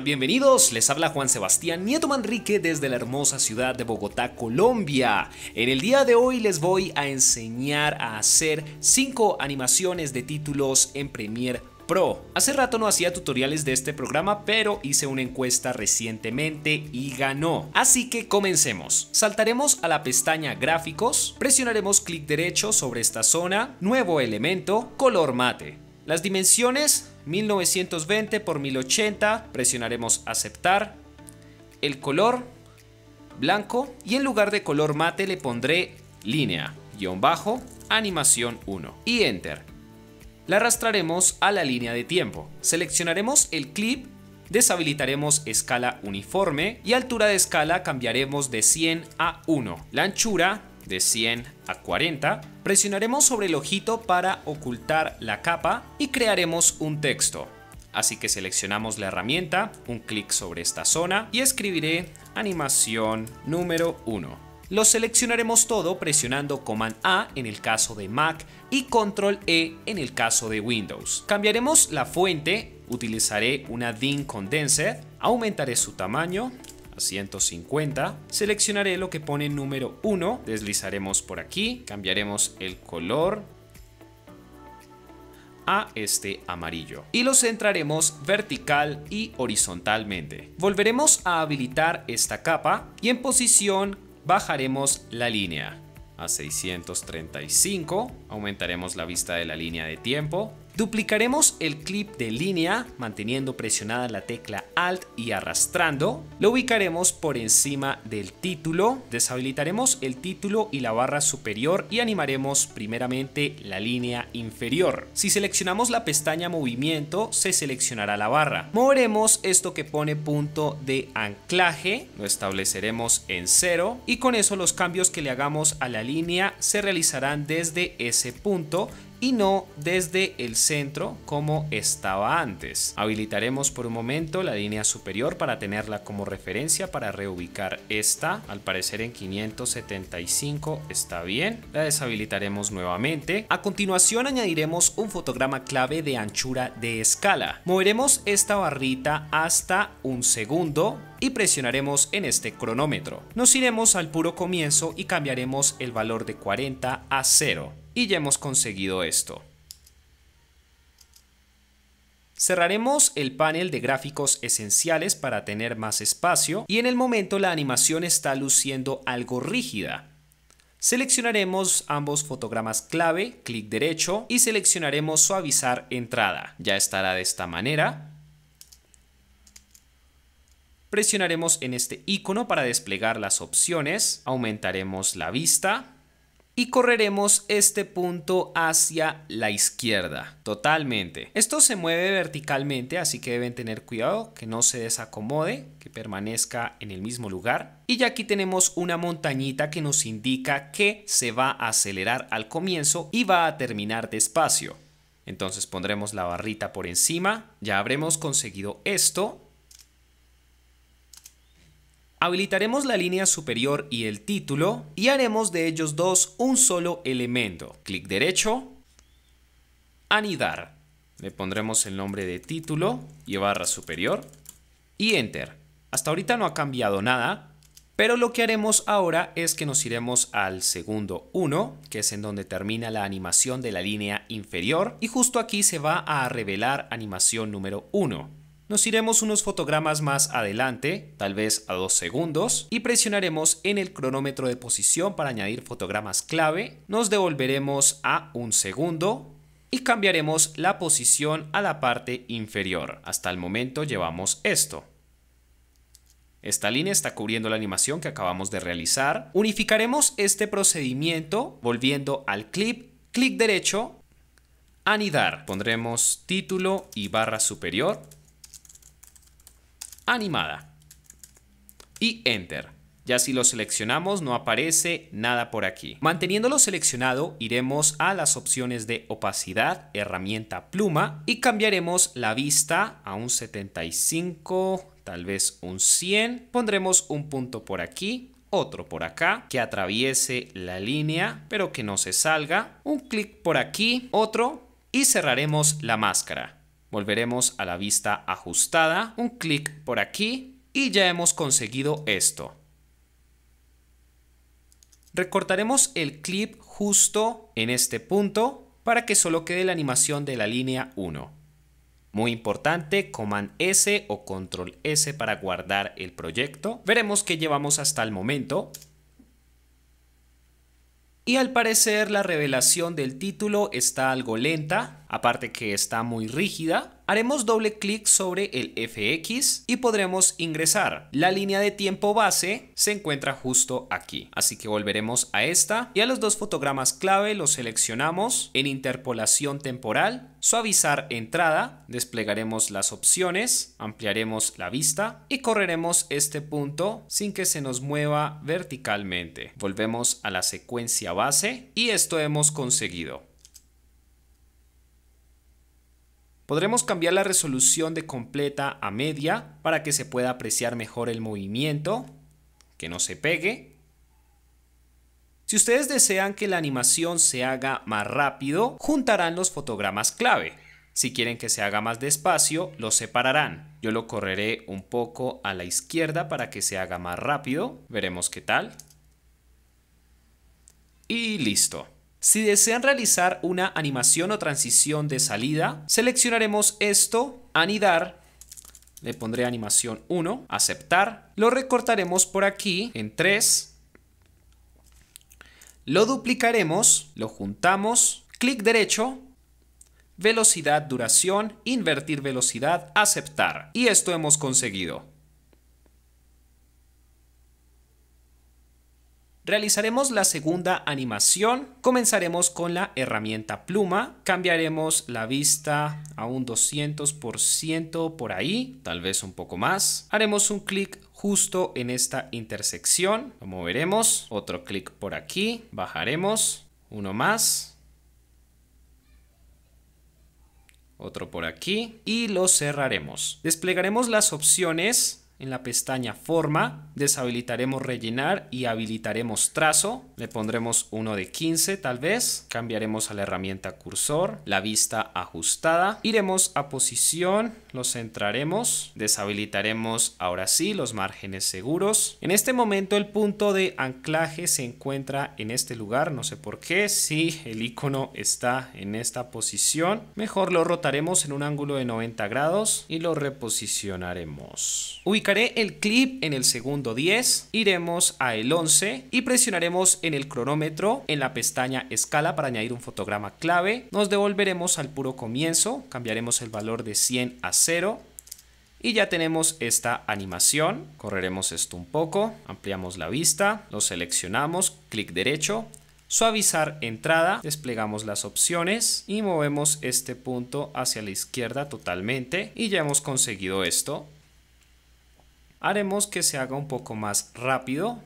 bienvenidos, les habla Juan Sebastián Nieto Manrique desde la hermosa ciudad de Bogotá, Colombia. En el día de hoy les voy a enseñar a hacer 5 animaciones de títulos en Premiere Pro. Hace rato no hacía tutoriales de este programa, pero hice una encuesta recientemente y ganó. Así que comencemos. Saltaremos a la pestaña Gráficos, presionaremos clic derecho sobre esta zona, Nuevo elemento, Color mate. Las dimensiones 1920 por 1080, presionaremos aceptar. El color blanco y en lugar de color mate le pondré línea, guión bajo, animación 1 y enter. La arrastraremos a la línea de tiempo. Seleccionaremos el clip, deshabilitaremos escala uniforme y altura de escala cambiaremos de 100 a 1. La anchura de 100 a 40, presionaremos sobre el ojito para ocultar la capa y crearemos un texto. Así que seleccionamos la herramienta, un clic sobre esta zona y escribiré animación número 1. Lo seleccionaremos todo presionando Command A en el caso de Mac y Control E en el caso de Windows. Cambiaremos la fuente, utilizaré una DIN Condenser, aumentaré su tamaño 150. Seleccionaré lo que pone número 1, deslizaremos por aquí, cambiaremos el color a este amarillo y lo centraremos vertical y horizontalmente. Volveremos a habilitar esta capa y en posición bajaremos la línea a 635, aumentaremos la vista de la línea de tiempo Duplicaremos el clip de línea manteniendo presionada la tecla Alt y arrastrando. Lo ubicaremos por encima del título. Deshabilitaremos el título y la barra superior y animaremos primeramente la línea inferior. Si seleccionamos la pestaña movimiento se seleccionará la barra. Moveremos esto que pone punto de anclaje. Lo estableceremos en cero y con eso los cambios que le hagamos a la línea se realizarán desde ese punto y no desde el centro como estaba antes. Habilitaremos por un momento la línea superior para tenerla como referencia para reubicar esta, al parecer en 575 está bien, la deshabilitaremos nuevamente. A continuación añadiremos un fotograma clave de anchura de escala. Moveremos esta barrita hasta un segundo y presionaremos en este cronómetro. Nos iremos al puro comienzo y cambiaremos el valor de 40 a 0 y ya hemos conseguido esto. Cerraremos el panel de gráficos esenciales para tener más espacio y en el momento la animación está luciendo algo rígida. Seleccionaremos ambos fotogramas clave, clic derecho y seleccionaremos suavizar entrada. Ya estará de esta manera. Presionaremos en este icono para desplegar las opciones, aumentaremos la vista y correremos este punto hacia la izquierda totalmente. Esto se mueve verticalmente así que deben tener cuidado que no se desacomode, que permanezca en el mismo lugar. Y ya aquí tenemos una montañita que nos indica que se va a acelerar al comienzo y va a terminar despacio. Entonces pondremos la barrita por encima, ya habremos conseguido esto Habilitaremos la línea superior y el título y haremos de ellos dos un solo elemento. Clic derecho, anidar. Le pondremos el nombre de título y barra superior y enter. Hasta ahorita no ha cambiado nada, pero lo que haremos ahora es que nos iremos al segundo 1, que es en donde termina la animación de la línea inferior, y justo aquí se va a revelar animación número 1. Nos iremos unos fotogramas más adelante, tal vez a dos segundos, y presionaremos en el cronómetro de posición para añadir fotogramas clave. Nos devolveremos a un segundo y cambiaremos la posición a la parte inferior. Hasta el momento llevamos esto. Esta línea está cubriendo la animación que acabamos de realizar. Unificaremos este procedimiento volviendo al clip, clic derecho, anidar. Pondremos título y barra superior animada. Y Enter. Ya si lo seleccionamos no aparece nada por aquí. Manteniéndolo seleccionado iremos a las opciones de opacidad, herramienta pluma y cambiaremos la vista a un 75, tal vez un 100. Pondremos un punto por aquí, otro por acá, que atraviese la línea pero que no se salga. Un clic por aquí, otro y cerraremos la máscara. Volveremos a la vista ajustada, un clic por aquí y ya hemos conseguido esto. Recortaremos el clip justo en este punto para que solo quede la animación de la línea 1. Muy importante, Command S o Control S para guardar el proyecto. Veremos qué llevamos hasta el momento. Y al parecer la revelación del título está algo lenta, aparte que está muy rígida, Haremos doble clic sobre el FX y podremos ingresar. La línea de tiempo base se encuentra justo aquí. Así que volveremos a esta y a los dos fotogramas clave los seleccionamos en interpolación temporal, suavizar entrada, desplegaremos las opciones, ampliaremos la vista y correremos este punto sin que se nos mueva verticalmente. Volvemos a la secuencia base y esto hemos conseguido. Podremos cambiar la resolución de completa a media para que se pueda apreciar mejor el movimiento, que no se pegue. Si ustedes desean que la animación se haga más rápido, juntarán los fotogramas clave. Si quieren que se haga más despacio, los separarán. Yo lo correré un poco a la izquierda para que se haga más rápido. Veremos qué tal. Y listo. Si desean realizar una animación o transición de salida, seleccionaremos esto, anidar, le pondré animación 1, aceptar, lo recortaremos por aquí en 3, lo duplicaremos, lo juntamos, clic derecho, velocidad, duración, invertir velocidad, aceptar. Y esto hemos conseguido. Realizaremos la segunda animación, comenzaremos con la herramienta pluma, cambiaremos la vista a un 200% por ahí, tal vez un poco más. Haremos un clic justo en esta intersección, lo moveremos, otro clic por aquí, bajaremos, uno más, otro por aquí y lo cerraremos. Desplegaremos las opciones en la pestaña forma deshabilitaremos rellenar y habilitaremos trazo. Le pondremos uno de 15 tal vez. Cambiaremos a la herramienta cursor, la vista ajustada. Iremos a posición, lo centraremos. Deshabilitaremos ahora sí los márgenes seguros. En este momento el punto de anclaje se encuentra en este lugar. No sé por qué. Si el icono está en esta posición, mejor lo rotaremos en un ángulo de 90 grados y lo reposicionaremos el clip en el segundo 10, iremos a el 11 y presionaremos en el cronómetro en la pestaña escala para añadir un fotograma clave. Nos devolveremos al puro comienzo, cambiaremos el valor de 100 a 0 y ya tenemos esta animación. Correremos esto un poco, ampliamos la vista, lo seleccionamos, clic derecho, suavizar entrada, desplegamos las opciones y movemos este punto hacia la izquierda totalmente y ya hemos conseguido esto haremos que se haga un poco más rápido.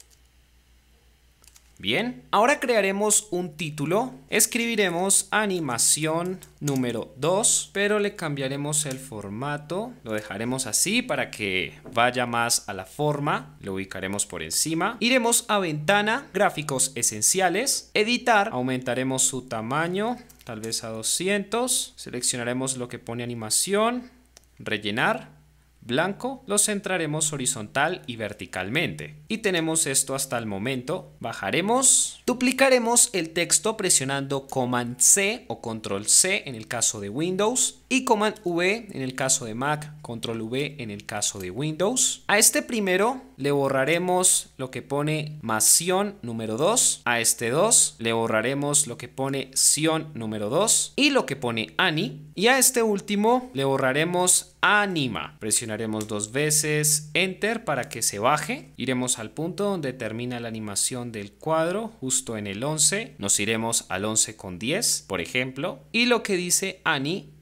Bien, ahora crearemos un título, escribiremos animación número 2, pero le cambiaremos el formato, lo dejaremos así para que vaya más a la forma, lo ubicaremos por encima, iremos a ventana, gráficos esenciales, editar, aumentaremos su tamaño, tal vez a 200, seleccionaremos lo que pone animación, rellenar, blanco, lo centraremos horizontal y verticalmente. Y tenemos esto hasta el momento. Bajaremos, duplicaremos el texto presionando Command C o Control C en el caso de Windows y Command V en el caso de Mac, Control V en el caso de Windows. A este primero le borraremos lo que pone mación número 2. A este 2 le borraremos lo que pone Sion número 2 y lo que pone Ani. Y a este último le borraremos Anima. Presionaremos dos veces Enter para que se baje. Iremos al punto donde termina la animación del cuadro, justo en el 11. Nos iremos al 11 con 10, por ejemplo. Y lo que dice Ani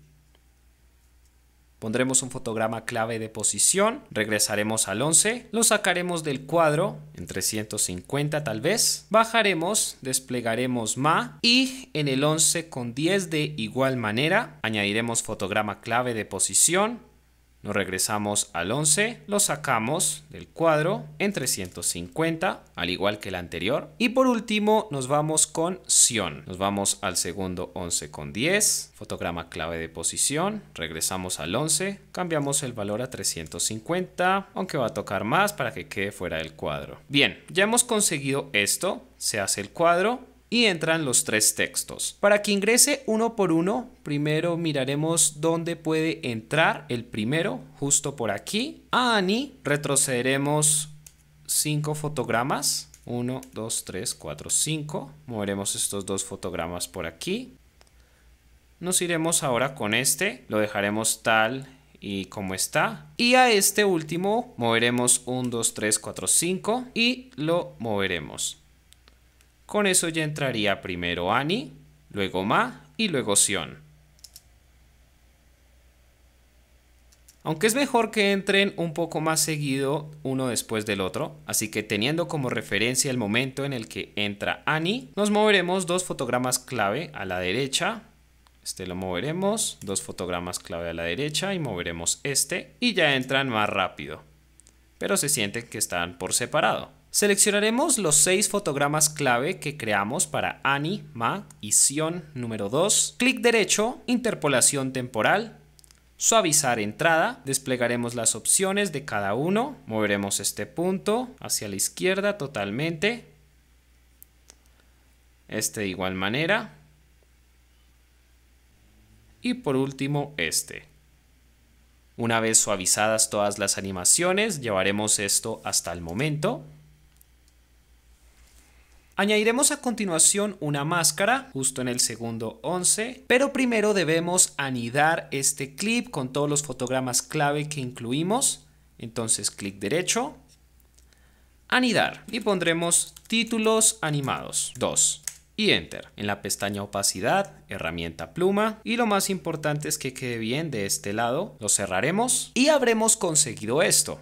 Pondremos un fotograma clave de posición, regresaremos al 11, lo sacaremos del cuadro en 350 tal vez, bajaremos, desplegaremos MA y en el 11 con 10 de igual manera añadiremos fotograma clave de posición, nos regresamos al 11, lo sacamos del cuadro en 350, al igual que el anterior. Y por último nos vamos con Sion. Nos vamos al segundo 11 con 10, fotograma clave de posición, regresamos al 11, cambiamos el valor a 350, aunque va a tocar más para que quede fuera del cuadro. Bien, ya hemos conseguido esto, se hace el cuadro, y entran los tres textos. Para que ingrese uno por uno, primero miraremos dónde puede entrar el primero, justo por aquí. A Ani retrocederemos cinco fotogramas. 1, 2, 3, 4, 5. Moveremos estos dos fotogramas por aquí. Nos iremos ahora con este. Lo dejaremos tal y como está. Y a este último moveremos 1, 2, 3, 4, 5 y lo moveremos. Con eso ya entraría primero Ani, luego Ma y luego Sion. Aunque es mejor que entren un poco más seguido uno después del otro, así que teniendo como referencia el momento en el que entra Ani, nos moveremos dos fotogramas clave a la derecha, este lo moveremos, dos fotogramas clave a la derecha y moveremos este y ya entran más rápido, pero se sienten que están por separado. Seleccionaremos los seis fotogramas clave que creamos para Ani, MAC y Sion número 2. Clic derecho, interpolación temporal, suavizar entrada, desplegaremos las opciones de cada uno, moveremos este punto hacia la izquierda totalmente, este de igual manera y por último este. Una vez suavizadas todas las animaciones, llevaremos esto hasta el momento. Añadiremos a continuación una máscara justo en el segundo 11, pero primero debemos anidar este clip con todos los fotogramas clave que incluimos. Entonces clic derecho, anidar y pondremos títulos animados 2 y enter. En la pestaña opacidad, herramienta pluma y lo más importante es que quede bien de este lado, lo cerraremos y habremos conseguido esto.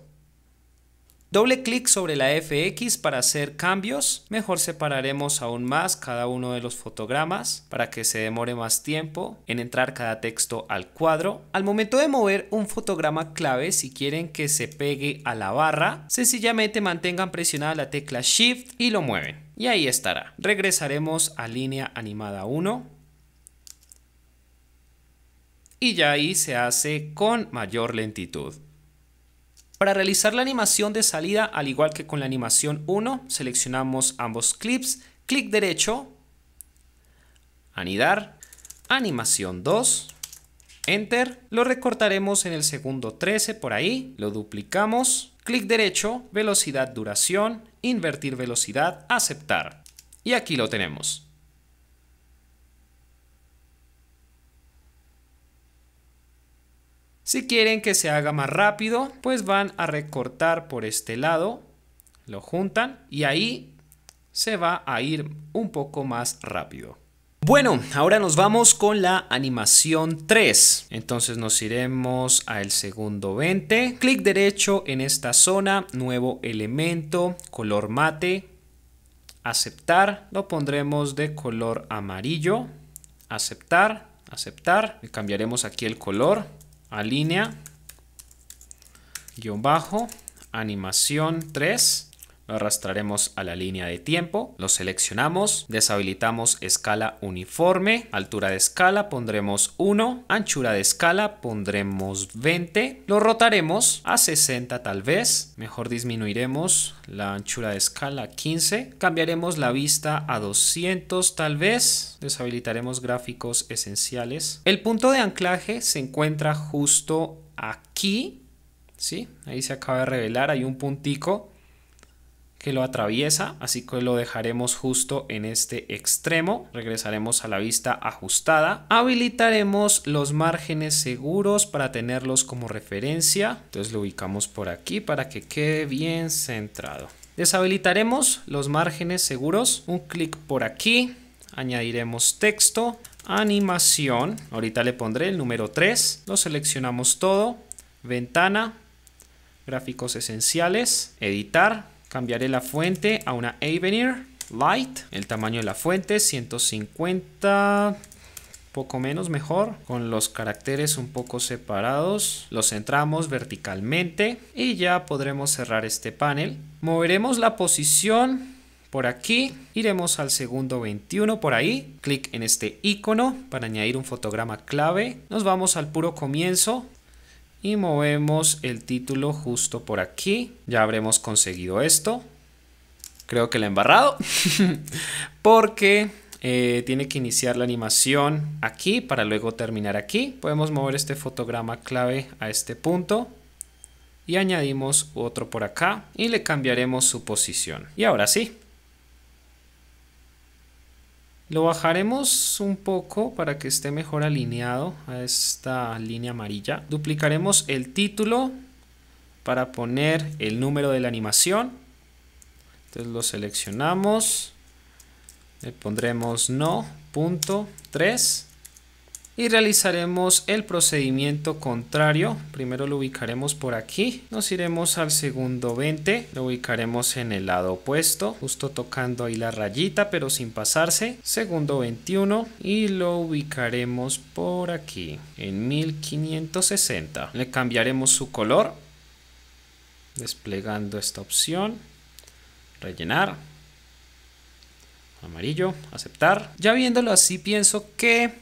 Doble clic sobre la FX para hacer cambios. Mejor separaremos aún más cada uno de los fotogramas para que se demore más tiempo en entrar cada texto al cuadro. Al momento de mover un fotograma clave, si quieren que se pegue a la barra, sencillamente mantengan presionada la tecla Shift y lo mueven. Y ahí estará. Regresaremos a línea animada 1 y ya ahí se hace con mayor lentitud. Para realizar la animación de salida, al igual que con la animación 1, seleccionamos ambos clips, clic derecho, anidar, animación 2, enter, lo recortaremos en el segundo 13 por ahí, lo duplicamos, clic derecho, velocidad duración, invertir velocidad, aceptar. Y aquí lo tenemos. Si quieren que se haga más rápido, pues van a recortar por este lado, lo juntan y ahí se va a ir un poco más rápido. Bueno, ahora nos vamos con la animación 3. Entonces nos iremos al segundo 20. Clic derecho en esta zona, nuevo elemento, color mate, aceptar, lo pondremos de color amarillo, aceptar, aceptar, cambiaremos aquí el color, alinea, guión bajo, animación 3 lo arrastraremos a la línea de tiempo, lo seleccionamos, deshabilitamos escala uniforme, altura de escala pondremos 1, anchura de escala pondremos 20, lo rotaremos a 60 tal vez, mejor disminuiremos la anchura de escala a 15, cambiaremos la vista a 200 tal vez, deshabilitaremos gráficos esenciales. El punto de anclaje se encuentra justo aquí, ¿sí? ahí se acaba de revelar, hay un puntico lo atraviesa, así que lo dejaremos justo en este extremo. Regresaremos a la vista ajustada. Habilitaremos los márgenes seguros para tenerlos como referencia. Entonces lo ubicamos por aquí para que quede bien centrado. Deshabilitaremos los márgenes seguros. Un clic por aquí. Añadiremos texto, animación. Ahorita le pondré el número 3. Lo seleccionamos todo. Ventana, gráficos esenciales, editar, Cambiaré la fuente a una Avenir Light. El tamaño de la fuente 150 poco menos mejor con los caracteres un poco separados los centramos verticalmente y ya podremos cerrar este panel moveremos la posición por aquí iremos al segundo 21 por ahí clic en este icono para añadir un fotograma clave nos vamos al puro comienzo y movemos el título justo por aquí. Ya habremos conseguido esto. Creo que la he embarrado porque eh, tiene que iniciar la animación aquí para luego terminar aquí. Podemos mover este fotograma clave a este punto y añadimos otro por acá y le cambiaremos su posición. Y ahora sí, lo bajaremos un poco para que esté mejor alineado a esta línea amarilla. Duplicaremos el título para poner el número de la animación. Entonces lo seleccionamos. Le pondremos no.3 y realizaremos el procedimiento contrario. Primero lo ubicaremos por aquí, nos iremos al segundo 20, lo ubicaremos en el lado opuesto, justo tocando ahí la rayita pero sin pasarse. Segundo 21 y lo ubicaremos por aquí en 1560. Le cambiaremos su color desplegando esta opción, rellenar, amarillo, aceptar. Ya viéndolo así pienso que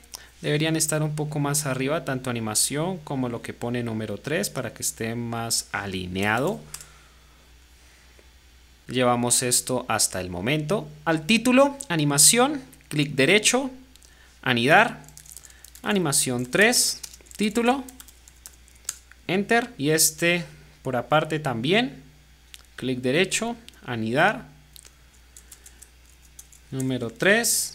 deberían estar un poco más arriba, tanto animación como lo que pone número 3 para que esté más alineado. Llevamos esto hasta el momento. Al título, animación, clic derecho, anidar, animación 3, título, enter y este por aparte también, clic derecho, anidar, número 3,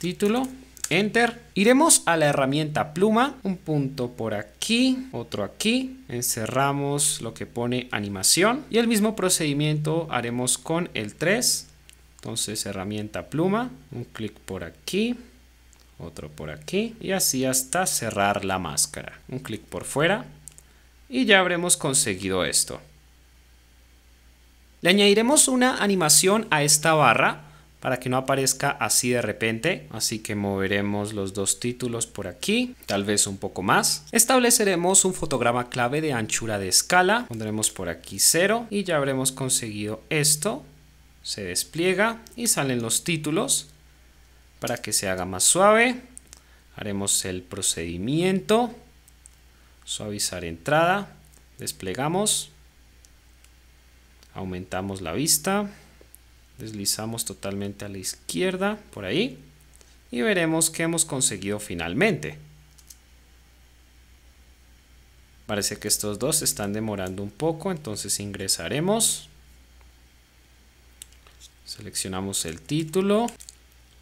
título, enter. Iremos a la herramienta pluma, un punto por aquí, otro aquí, encerramos lo que pone animación y el mismo procedimiento haremos con el 3. Entonces herramienta pluma, un clic por aquí, otro por aquí y así hasta cerrar la máscara. Un clic por fuera y ya habremos conseguido esto. Le añadiremos una animación a esta barra para que no aparezca así de repente. Así que moveremos los dos títulos por aquí, tal vez un poco más. Estableceremos un fotograma clave de anchura de escala. Pondremos por aquí cero y ya habremos conseguido esto. Se despliega y salen los títulos para que se haga más suave. Haremos el procedimiento. Suavizar entrada. Desplegamos. Aumentamos la vista Deslizamos totalmente a la izquierda, por ahí. Y veremos que hemos conseguido finalmente. Parece que estos dos están demorando un poco, entonces ingresaremos. Seleccionamos el título,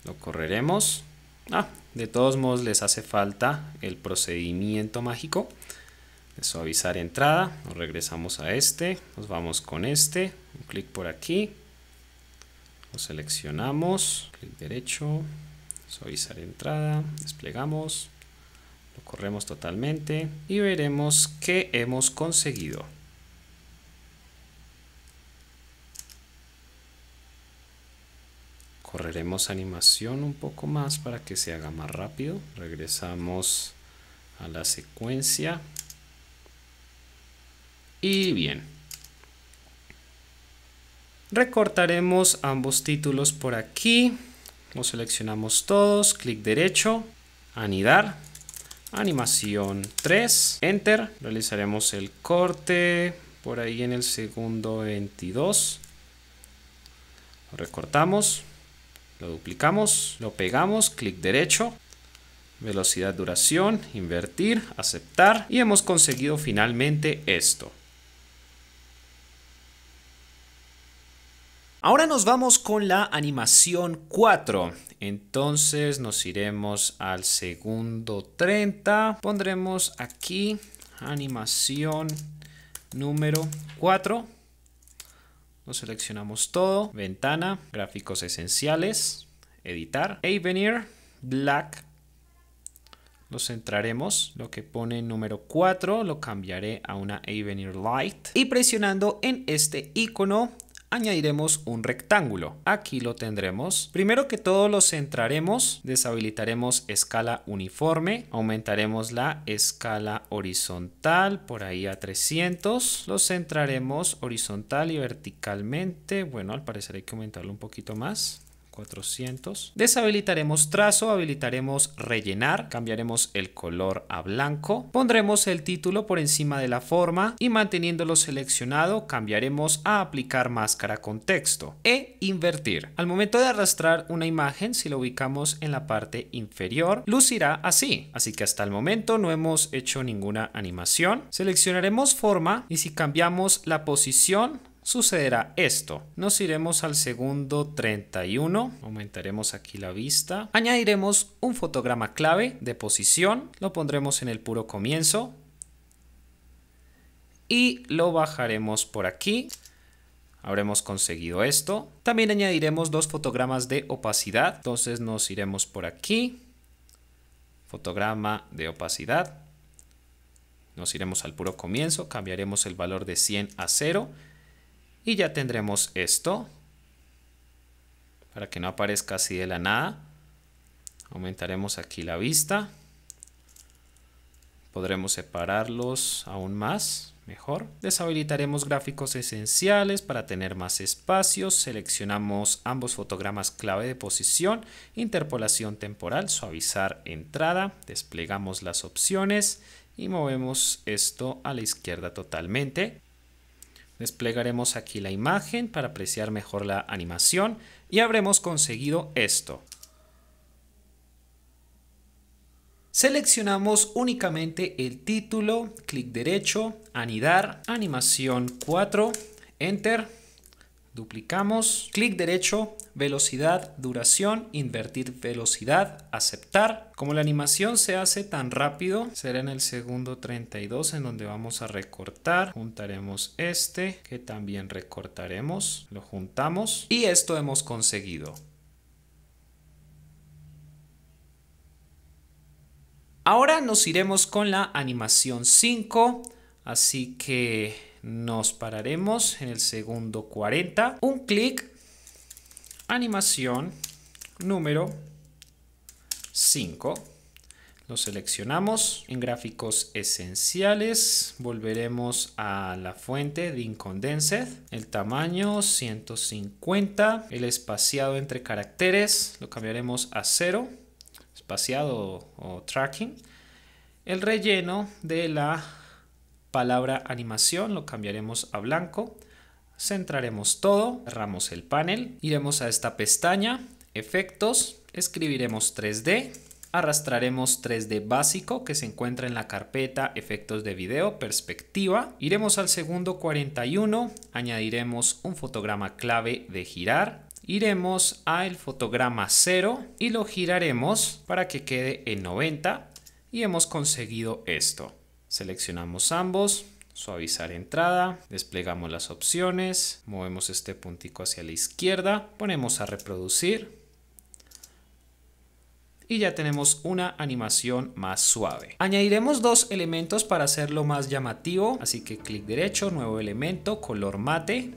lo correremos. Ah, de todos modos les hace falta el procedimiento mágico de suavizar entrada. Nos regresamos a este, nos vamos con este, un clic por aquí, lo seleccionamos, clic derecho, suavizar entrada, desplegamos, lo corremos totalmente y veremos qué hemos conseguido. Correremos animación un poco más para que se haga más rápido. Regresamos a la secuencia. Y bien, Recortaremos ambos títulos por aquí. Los seleccionamos todos, clic derecho, anidar, animación 3, enter. Realizaremos el corte por ahí en el segundo 22. Lo recortamos, lo duplicamos, lo pegamos, clic derecho, velocidad, duración, invertir, aceptar y hemos conseguido finalmente esto. Ahora nos vamos con la animación 4. Entonces nos iremos al segundo 30. Pondremos aquí animación número 4. Lo seleccionamos todo. Ventana, gráficos esenciales, editar. Avenir, black. Lo centraremos. Lo que pone número 4 lo cambiaré a una Avenir Light. Y presionando en este icono añadiremos un rectángulo. Aquí lo tendremos. Primero que todo lo centraremos, deshabilitaremos escala uniforme, aumentaremos la escala horizontal por ahí a 300, lo centraremos horizontal y verticalmente, bueno al parecer hay que aumentarlo un poquito más. 400. Deshabilitaremos trazo, habilitaremos rellenar, cambiaremos el color a blanco, pondremos el título por encima de la forma y manteniéndolo seleccionado cambiaremos a aplicar máscara con texto e invertir. Al momento de arrastrar una imagen, si lo ubicamos en la parte inferior, lucirá así. Así que hasta el momento no hemos hecho ninguna animación. Seleccionaremos forma y si cambiamos la posición, sucederá esto. Nos iremos al segundo 31, aumentaremos aquí la vista, añadiremos un fotograma clave de posición, lo pondremos en el puro comienzo y lo bajaremos por aquí. Habremos conseguido esto. También añadiremos dos fotogramas de opacidad. Entonces nos iremos por aquí. Fotograma de opacidad. Nos iremos al puro comienzo. Cambiaremos el valor de 100 a 0. Y ya tendremos esto. Para que no aparezca así de la nada. Aumentaremos aquí la vista. Podremos separarlos aún más. Mejor. Deshabilitaremos gráficos esenciales para tener más espacios. Seleccionamos ambos fotogramas clave de posición. Interpolación temporal. Suavizar entrada. Desplegamos las opciones. Y movemos esto a la izquierda totalmente. Desplegaremos aquí la imagen para apreciar mejor la animación y habremos conseguido esto. Seleccionamos únicamente el título, clic derecho, anidar, animación 4, enter Duplicamos, clic derecho, velocidad, duración, invertir velocidad, aceptar. Como la animación se hace tan rápido, será en el segundo 32 en donde vamos a recortar. Juntaremos este, que también recortaremos, lo juntamos y esto hemos conseguido. Ahora nos iremos con la animación 5, así que nos pararemos en el segundo 40. Un clic, animación número 5. Lo seleccionamos. En gráficos esenciales volveremos a la fuente de Incondensed. El tamaño 150. El espaciado entre caracteres lo cambiaremos a 0. Espaciado o tracking. El relleno de la palabra animación, lo cambiaremos a blanco. Centraremos todo, cerramos el panel, iremos a esta pestaña, efectos, escribiremos 3D, arrastraremos 3D básico que se encuentra en la carpeta efectos de video, perspectiva. Iremos al segundo 41, añadiremos un fotograma clave de girar. Iremos al fotograma 0 y lo giraremos para que quede en 90 y hemos conseguido esto. Seleccionamos ambos, suavizar entrada, desplegamos las opciones, movemos este puntico hacia la izquierda, ponemos a reproducir y ya tenemos una animación más suave. Añadiremos dos elementos para hacerlo más llamativo, así que clic derecho, nuevo elemento, color mate,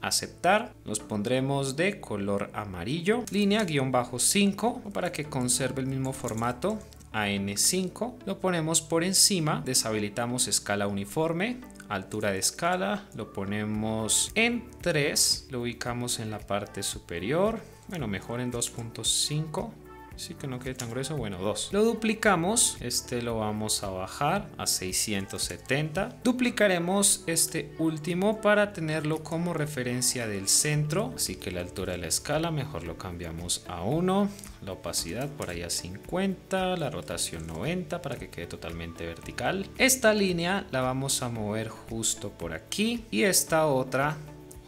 aceptar, nos pondremos de color amarillo, línea guión bajo 5 para que conserve el mismo formato a N5, lo ponemos por encima, deshabilitamos escala uniforme, altura de escala, lo ponemos en 3, lo ubicamos en la parte superior, bueno, mejor en 2.5 sí que no quede tan grueso, bueno, 2. Lo duplicamos, este lo vamos a bajar a 670. Duplicaremos este último para tenerlo como referencia del centro, así que la altura de la escala mejor lo cambiamos a 1, la opacidad por ahí a 50, la rotación 90 para que quede totalmente vertical. Esta línea la vamos a mover justo por aquí y esta otra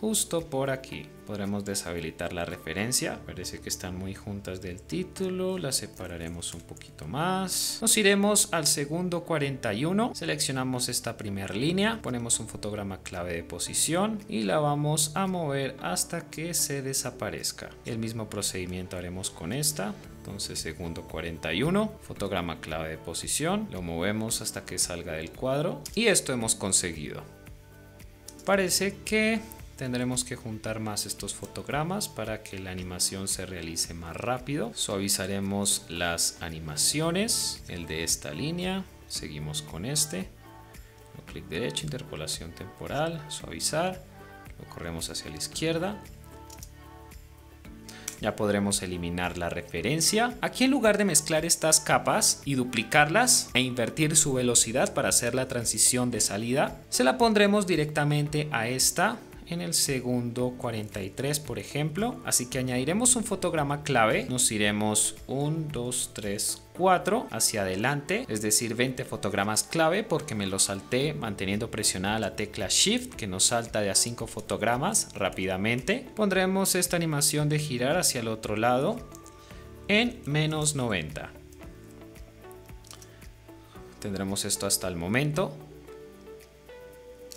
justo por aquí. Podremos deshabilitar la referencia, parece que están muy juntas del título, La separaremos un poquito más. Nos iremos al segundo 41, seleccionamos esta primera línea, ponemos un fotograma clave de posición y la vamos a mover hasta que se desaparezca. El mismo procedimiento haremos con esta, entonces segundo 41, fotograma clave de posición, lo movemos hasta que salga del cuadro y esto hemos conseguido. Parece que Tendremos que juntar más estos fotogramas para que la animación se realice más rápido. Suavizaremos las animaciones, el de esta línea, seguimos con este. Clic derecho, interpolación temporal, suavizar, lo corremos hacia la izquierda. Ya podremos eliminar la referencia. Aquí en lugar de mezclar estas capas y duplicarlas e invertir su velocidad para hacer la transición de salida, se la pondremos directamente a esta en el segundo 43 por ejemplo. Así que añadiremos un fotograma clave, nos iremos 1, 2, 3, 4 hacia adelante, es decir 20 fotogramas clave porque me lo salté manteniendo presionada la tecla Shift que nos salta de a 5 fotogramas rápidamente. Pondremos esta animación de girar hacia el otro lado en menos 90. Tendremos esto hasta el momento.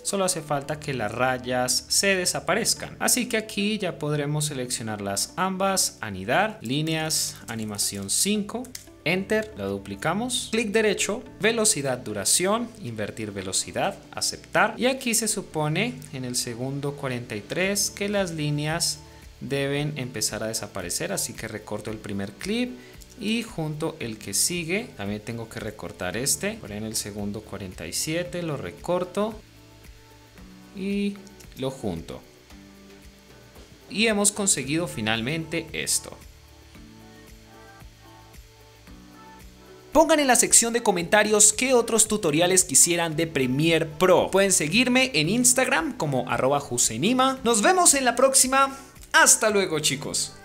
Solo hace falta que las rayas se desaparezcan. Así que aquí ya podremos seleccionarlas ambas, anidar, líneas, animación 5, Enter, lo duplicamos, clic derecho, velocidad, duración, invertir velocidad, aceptar. Y aquí se supone en el segundo 43 que las líneas deben empezar a desaparecer, así que recorto el primer clip y junto el que sigue, también tengo que recortar este, por en el segundo 47 lo recorto y lo junto. Y hemos conseguido finalmente esto. Pongan en la sección de comentarios qué otros tutoriales quisieran de Premiere Pro. Pueden seguirme en Instagram como arroba Nos vemos en la próxima. Hasta luego chicos.